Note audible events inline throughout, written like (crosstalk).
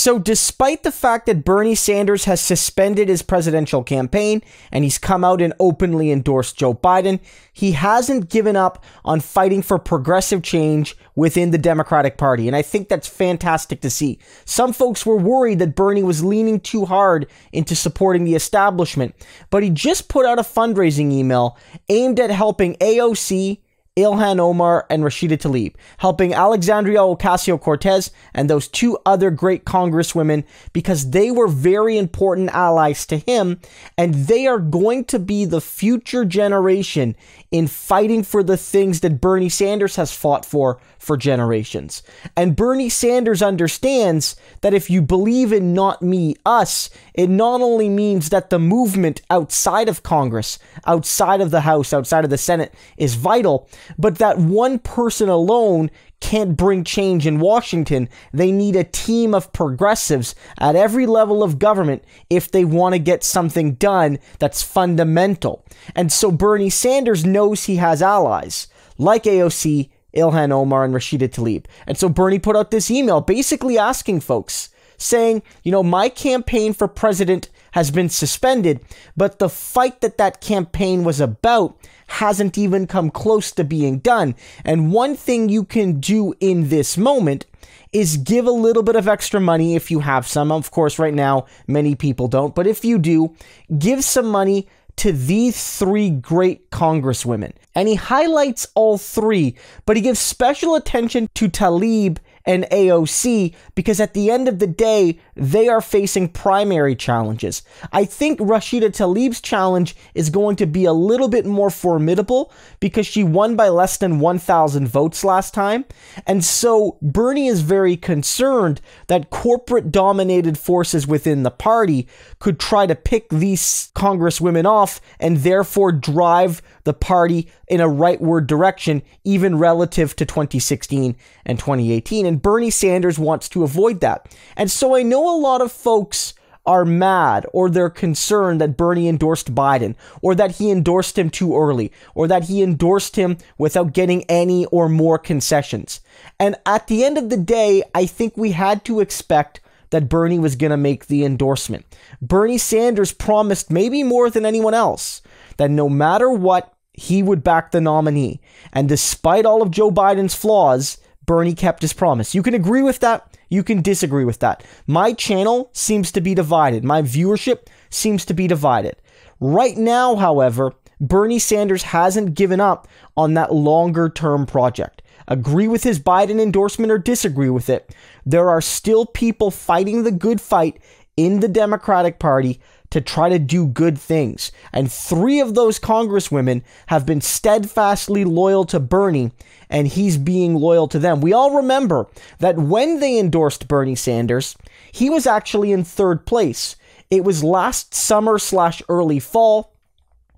So, despite the fact that Bernie Sanders has suspended his presidential campaign and he's come out and openly endorsed Joe Biden, he hasn't given up on fighting for progressive change within the Democratic Party. And I think that's fantastic to see. Some folks were worried that Bernie was leaning too hard into supporting the establishment, but he just put out a fundraising email aimed at helping AOC Ilhan Omar, and Rashida Tlaib, helping Alexandria Ocasio Cortez and those two other great congresswomen because they were very important allies to him, and they are going to be the future generation in fighting for the things that Bernie Sanders has fought for for generations. And Bernie Sanders understands that if you believe in not me, us, it not only means that the movement outside of Congress, outside of the House, outside of the Senate is vital, but that one person alone can't bring change in Washington. They need a team of progressives at every level of government if they want to get something done that's fundamental. And so Bernie Sanders knows he has allies like AOC, Ilhan Omar, and Rashida Tlaib. And so Bernie put out this email basically asking folks, saying, you know, my campaign for president has been suspended, but the fight that that campaign was about hasn't even come close to being done. And one thing you can do in this moment is give a little bit of extra money if you have some. Of course, right now, many people don't, but if you do, give some money to these three great congresswomen. And he highlights all three, but he gives special attention to Talib and AOC because at the end of the day, they are facing primary challenges. I think Rashida Tlaib's challenge is going to be a little bit more formidable because she won by less than 1,000 votes last time. And so Bernie is very concerned that corporate dominated forces within the party could try to pick these congresswomen off and therefore drive the party in a rightward direction, even relative to 2016 and 2018. And Bernie Sanders wants to avoid that. And so I know a lot of folks are mad or they're concerned that Bernie endorsed Biden or that he endorsed him too early or that he endorsed him without getting any or more concessions. And at the end of the day, I think we had to expect that Bernie was going to make the endorsement. Bernie Sanders promised, maybe more than anyone else, that no matter what, he would back the nominee. And despite all of Joe Biden's flaws, Bernie kept his promise. You can agree with that, you can disagree with that. My channel seems to be divided, my viewership seems to be divided. Right now, however, Bernie Sanders hasn't given up on that longer term project. Agree with his Biden endorsement or disagree with it, there are still people fighting the good fight in the Democratic Party to try to do good things. And three of those congresswomen have been steadfastly loyal to Bernie, and he's being loyal to them. We all remember that when they endorsed Bernie Sanders, he was actually in third place. It was last summer slash early fall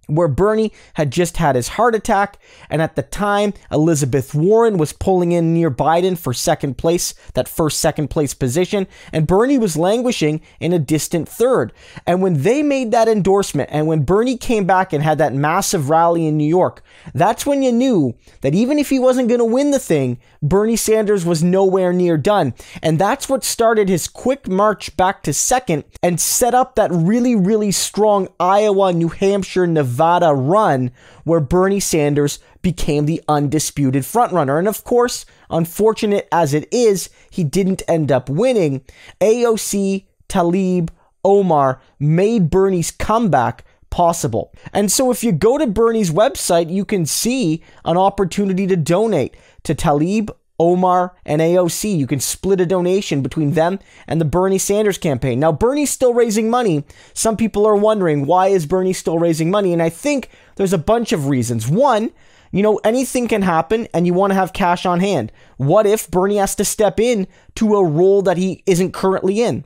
where Bernie had just had his heart attack, and at the time, Elizabeth Warren was pulling in near Biden for second place, that first second place position, and Bernie was languishing in a distant third. And when they made that endorsement, and when Bernie came back and had that massive rally in New York, that's when you knew that even if he wasn't going to win the thing, Bernie Sanders was nowhere near done. And that's what started his quick march back to second and set up that really, really strong Iowa, New Hampshire, Nevada Nevada run where Bernie Sanders became the undisputed frontrunner. And of course, unfortunate as it is, he didn't end up winning. AOC, Talib, Omar made Bernie's comeback possible. And so if you go to Bernie's website, you can see an opportunity to donate to Talib, Omar, and AOC. You can split a donation between them and the Bernie Sanders campaign. Now, Bernie's still raising money. Some people are wondering why is Bernie still raising money? And I think there's a bunch of reasons. One, you know, anything can happen and you want to have cash on hand. What if Bernie has to step in to a role that he isn't currently in?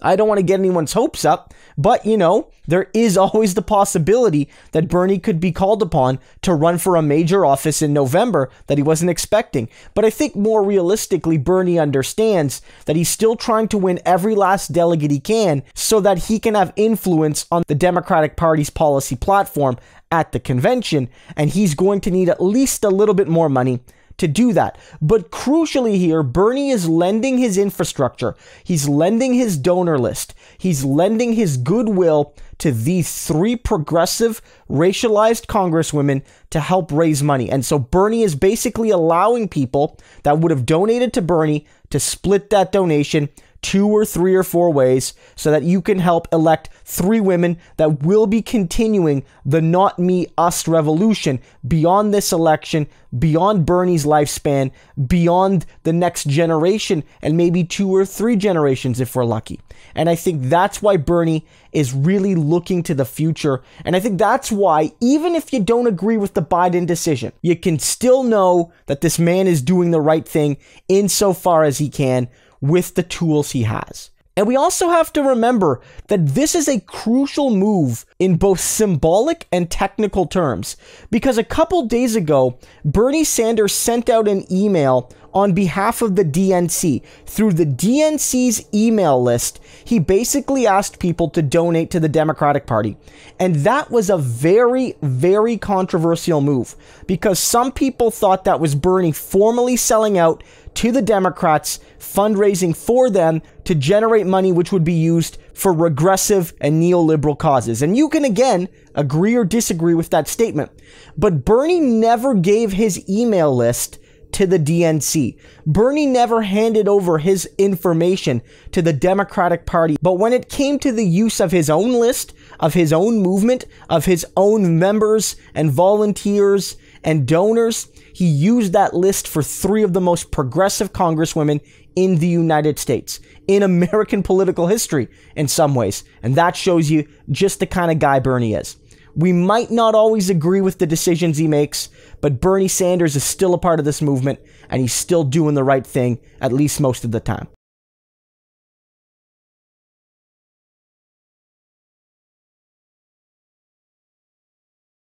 I don't want to get anyone's hopes up, but you know, there is (laughs) always the possibility that Bernie could be called upon to run for a major office in November that he wasn't expecting. But I think more realistically, Bernie understands that he's still trying to win every last delegate he can so that he can have influence on the Democratic Party's policy platform at the convention. And he's going to need at least a little bit more money to do that. But crucially here, Bernie is lending his infrastructure, he's lending his donor list, he's lending his goodwill to these three progressive, racialized congresswomen to help raise money. And so Bernie is basically allowing people that would have donated to Bernie to split that donation two or three or four ways so that you can help elect three women that will be continuing the not me, us revolution beyond this election, beyond Bernie's lifespan, beyond the next generation, and maybe two or three generations if we're lucky. And I think that's why Bernie is really looking to the future. And I think that's why, even if you don't agree with the Biden decision, you can still know that this man is doing the right thing insofar as he can with the tools he has. And we also have to remember that this is a crucial move in both symbolic and technical terms, because a couple days ago, Bernie Sanders sent out an email on behalf of the DNC. Through the DNC's email list, he basically asked people to donate to the Democratic Party. And that was a very, very controversial move because some people thought that was Bernie formally selling out to the Democrats, fundraising for them to generate money which would be used for regressive and neoliberal causes. And you can again agree or disagree with that statement. But Bernie never gave his email list to the DNC. Bernie never handed over his information to the Democratic Party, but when it came to the use of his own list, of his own movement, of his own members and volunteers and donors, he used that list for three of the most progressive congresswomen in the United States, in American political history, in some ways. And that shows you just the kind of guy Bernie is. We might not always agree with the decisions he makes, but Bernie Sanders is still a part of this movement, and he's still doing the right thing, at least most of the time.